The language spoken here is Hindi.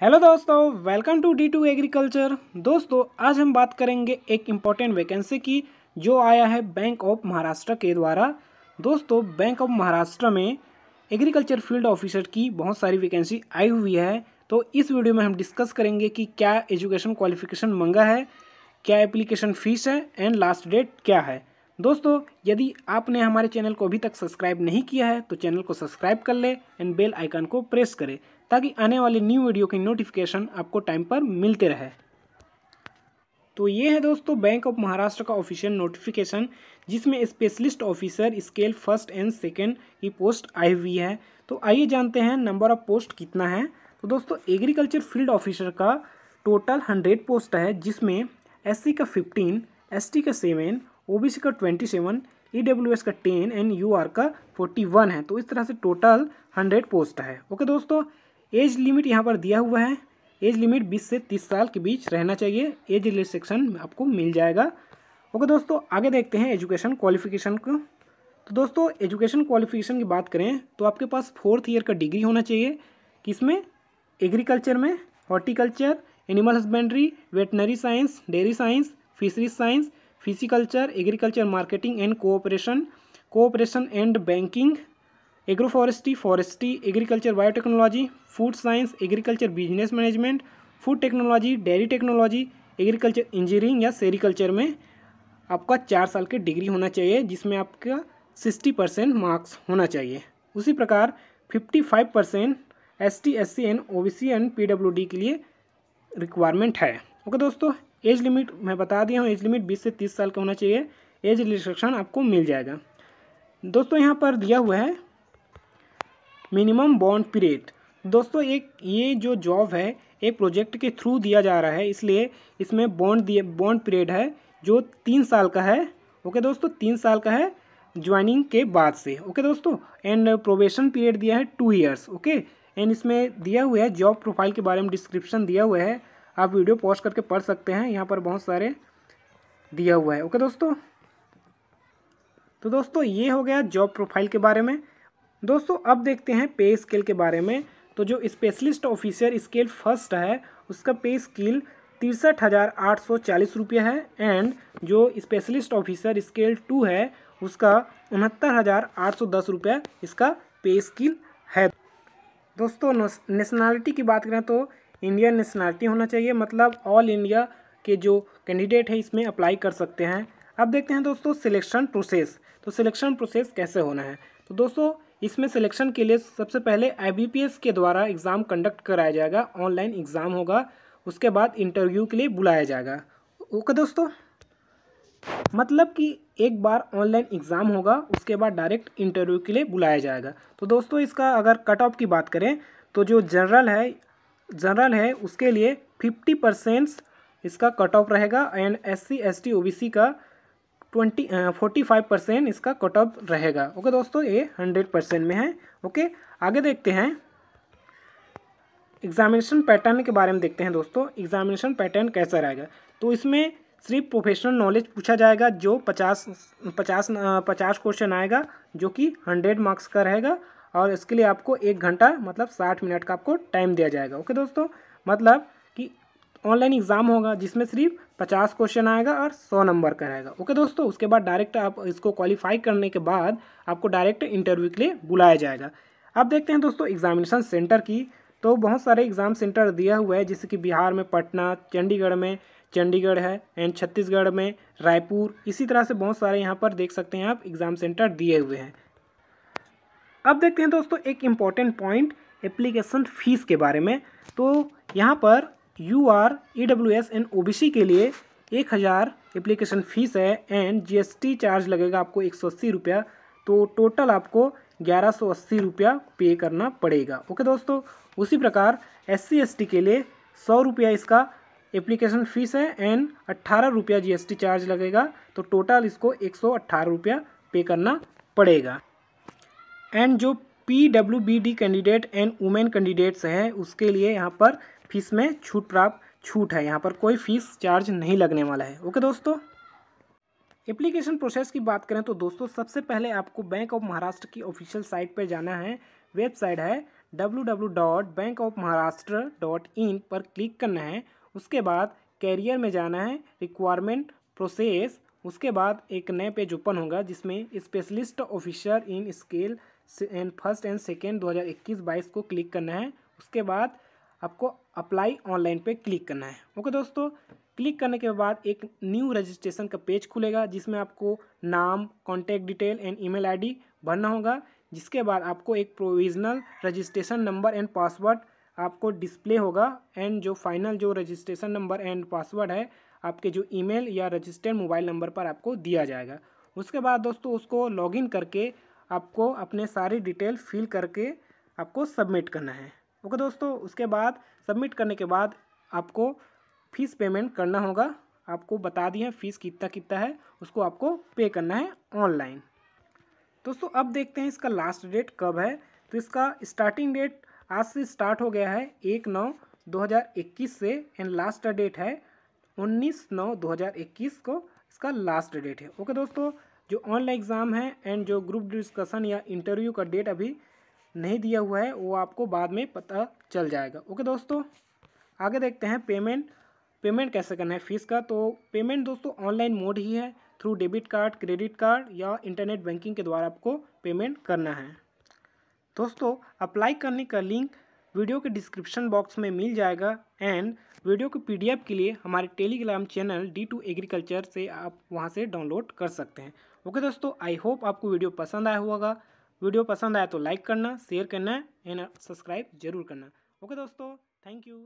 हेलो दोस्तों welcome to D two agriculture दोस्तों आज हम बात करेंगे एक इम्पॉर्टेंट वैकेंसी की जो आया है बैंक ऑफ महाराष्ट्र के द्वारा दोस्तों बैंक ऑफ महाराष्ट्र में एग्रीकल्चर फील्ड ऑफिसर की बहुत सारी वैकेंसी आई हुई है तो इस वीडियो में हम डिस्कस करेंगे कि क्या एजुकेशन क्वालिफिकेशन मंगा है क्या एप्लीकेशन फ़ीस है एंड लास्ट डेट क्या है दोस्तों यदि आपने हमारे चैनल को अभी तक सब्सक्राइब नहीं किया है तो चैनल को सब्सक्राइब कर ले एंड बेल आइकन को प्रेस करें ताकि आने वाले न्यू वीडियो की नोटिफिकेशन आपको टाइम पर मिलते रहे तो ये है दोस्तों बैंक ऑफ महाराष्ट्र का ऑफिशियल नोटिफिकेशन जिसमें specialist officer scale first and second की पोस्ट आई हुई है तो आइए जानते हैं नंबर ऑफ पोस्ट कितना है तो दोस्तों एग्रीकल्चर फील्ड ऑफिसर का टोटल हंड्रेड पोस्ट है जिसमें एस का फिफ्टीन एस का सेवन ओ का ट्वेंटी सेवन ई का टेन एंड यू का फोर्टी वन है तो इस तरह से टोटल हंड्रेड पोस्ट है ओके दोस्तों एज लिमिट यहाँ पर दिया हुआ है एज लिमिट बीस से तीस साल के बीच रहना चाहिए एज रिस्ट्रिक्शन आपको मिल जाएगा ओके दोस्तों आगे देखते हैं एजुकेशन क्वालिफिकेशन को तो दोस्तों एजुकेशन क्वालिफिकेशन की बात करें तो आपके पास फोर्थ ईयर का डिग्री होना चाहिए किसमें एग्रीकल्चर में horticulture animal husbandry veterinary science dairy science fisheries science fishiculture agriculture marketing and cooperation cooperation and banking agro forestry forestry agriculture biotechnology food science agriculture business management food technology dairy technology agriculture engineering या सेरिकल्चर में आपका चार साल के डिग्री होना चाहिए जिसमें आपका सिक्सटी परसेंट मार्क्स होना चाहिए उसी प्रकार fifty five percent S T S C N O B C and P W D के लिए रिक्वायरमेंट है ओके दोस्तों एज लिमिट मैं बता दिया हूँ एज लिमिट बीस से तीस साल का होना चाहिए एज रिस्ट्रिक्शन आपको मिल जाएगा दोस्तों यहाँ पर दिया हुआ है मिनिमम बॉन्ड पीरियड दोस्तों एक ये जो जॉब है एक प्रोजेक्ट के थ्रू दिया जा रहा है इसलिए इसमें बॉन्ड दिए बॉन्ड पीरियड है जो तीन साल का है ओके दोस्तों तीन साल का है ज्वाइनिंग के बाद से ओके दोस्तों एंड प्रोबेशन पीरियड दिया है टू ईयर्स ओके एंड इसमें दिया हुआ है जॉब प्रोफाइल के बारे में डिस्क्रिप्शन दिया हुआ है आप वीडियो पॉज करके पढ़ सकते हैं यहाँ पर बहुत सारे दिया हुआ है ओके दोस्तों तो दोस्तों ये हो गया जॉब प्रोफाइल के बारे में दोस्तों अब देखते हैं पे स्केल के बारे में तो जो स्पेशलिस्ट ऑफिसर स्केल फर्स्ट है उसका पे स्केल तिरसठ हज़ार आठ सौ चालीस रुपये है एंड जो स्पेशलिस्ट ऑफिसर स्केल टू है उसका उनहत्तर हज़ार आठ सौ दस इसका पे स्किल है दोस्तों नेशनलिटी की बात करें तो इंडियन नेशनलिटी होना चाहिए मतलब ऑल इंडिया के जो कैंडिडेट है इसमें अप्लाई कर सकते हैं अब देखते हैं दोस्तों सिलेक्शन प्रोसेस तो सिलेक्शन प्रोसेस कैसे होना है तो दोस्तों इसमें सिलेक्शन के लिए सबसे पहले आई के द्वारा एग्ज़ाम कंडक्ट कराया जाएगा ऑनलाइन एग्ज़ाम होगा उसके बाद इंटरव्यू के लिए बुलाया जाएगा ओके दोस्तों मतलब कि एक बार ऑनलाइन एग्ज़ाम होगा उसके बाद डायरेक्ट इंटरव्यू के लिए बुलाया जाएगा तो दोस्तों इसका अगर कट ऑफ की बात करें तो जो जनरल है जनरल है उसके लिए फिफ्टी परसेंट इसका कट ऑफ रहेगा and S C S T O B C का ट्वेंटी फोर्टी फाइव परसेंट इसका कट ऑफ रहेगा ओके दोस्तों ये हंड्रेड परसेंट में है ओके आगे देखते हैं एग्जामिनेशन पैटर्न के बारे में देखते हैं दोस्तों एग्जामिनेशन पैटर्न कैसा रहेगा तो इसमें सिर्फ प्रोफेशनल नॉलेज पूछा जाएगा जो पचास पचास पचास क्वेश्चन आएगा जो कि हंड्रेड मार्क्स का रहेगा और इसके लिए आपको एक घंटा मतलब साठ मिनट का आपको टाइम दिया जाएगा ओके दोस्तों मतलब ऑनलाइन एग्ज़ाम होगा जिसमें सिर्फ पचास क्वेश्चन आएगा और सौ नंबर का रहेगा ओके दोस्तों उसके बाद डायरेक्ट आप इसको क्वालिफाई करने के बाद आपको डायरेक्ट इंटरव्यू के लिए बुलाया जाएगा अब देखते हैं दोस्तों एग्जामिनेशन सेंटर की तो बहुत सारे एग्ज़ाम सेंटर दिया हुआ है जैसे कि बिहार में पटना चंडीगढ़ में चंडीगढ़ है एंड छत्तीसगढ़ में रायपुर इसी तरह से बहुत सारे यहाँ पर देख सकते हैं आप एग्ज़ाम सेंटर दिए हुए हैं अब देखते हैं दोस्तों एक इम्पॉर्टेंट पॉइंट एप्लीकेशन फ़ीस के बारे में तो यहाँ पर U R E W S and O B C के लिए एक हज़ार एप्लीकेशन फ़ीस है and G S T charge लगेगा आपको एक सौ अस्सी रुपया तो टोटल आपको ग्यारह सौ अस्सी रुपया पे करना पड़ेगा ओके दोस्तों उसी प्रकार एस सी एस टी के लिए सौ रुपया इसका एप्लीकेशन फ़ीस है एंड अट्ठारह रुपया जी एस टी चार्ज लगेगा तो टोटल इसको एक सौ अट्ठारह रुपया पे करना पड़ेगा एंड जो P W B D candidate and women candidates हैं उसके लिए यहाँ पर फीस में छूट प्राप्त छूट है यहाँ पर कोई फीस चार्ज नहीं लगने वाला है ओके दोस्तों एप्लीकेशन प्रोसेस की बात करें तो दोस्तों सबसे पहले आपको बैंक ऑफ महाराष्ट्र की ऑफिशियल साइट पर जाना है वेबसाइट है www.bankofmaharashtra.in पर क्लिक करना है उसके बाद कैरियर में जाना है रिक्वायरमेंट प्रोसेस उसके बाद एक नए पेज ओपन होगा जिसमें specialist officer in scale and first and second 2021-22 को क्लिक करना है उसके बाद आपको अप्लाई ऑनलाइन पे क्लिक करना है ओके दोस्तों क्लिक करने के बाद एक न्यू रजिस्ट्रेशन का पेज खुलेगा जिसमें आपको नाम contact detail and email ID भरना होगा जिसके बाद आपको एक provisional registration number and password आपको डिस्प्ले होगा एंड जो फाइनल जो रजिस्ट्रेशन नंबर एंड पासवर्ड है आपके जो ईमेल या रजिस्टर्ड मोबाइल नंबर पर आपको दिया जाएगा उसके बाद दोस्तों उसको लॉगिन करके आपको अपने सारी डिटेल फिल करके आपको सबमिट करना है ओके दोस्तों उसके बाद सबमिट करने के बाद आपको फ़ीस पेमेंट करना होगा आपको बता दिए फ़ीस कितना कितना है उसको आपको पे करना है ऑनलाइन दोस्तों अब देखते हैं इसका लास्ट डेट कब है तो इसका स्टार्टिंग डेट आज से स्टार्ट हो गया है एक नौ दो हज़ार इक्कीस से एंड लास्ट डेट है उन्नीस नौ दो हज़ार इक्कीस को इसका लास्ट डेट है ओके दोस्तों जो ऑनलाइन एग्ज़ाम है एंड जो ग्रुप डिस्कशन या इंटरव्यू का डेट अभी नहीं दिया हुआ है वो आपको बाद में पता चल जाएगा ओके दोस्तों आगे देखते हैं पेमेंट पेमेंट कैसे करना है फ़ीस का तो पेमेंट दोस्तों ऑनलाइन मोड ही है through debit card credit card या इंटरनेट बैंकिंग के द्वारा आपको पेमेंट करना है दोस्तों अप्लाई करने का लिंक वीडियो के डिस्क्रिप्शन बॉक्स में मिल जाएगा एंड वीडियो के पीडीएफ के लिए हमारे Telegram channel D two agriculture से आप वहाँ से डाउनलोड कर सकते हैं ओके दोस्तों आई होप आपको वीडियो पसंद आया होगा वीडियो पसंद आया तो लाइक करना शेयर करना एंड सब्सक्राइब जरूर करना ओके दोस्तों थैंक यू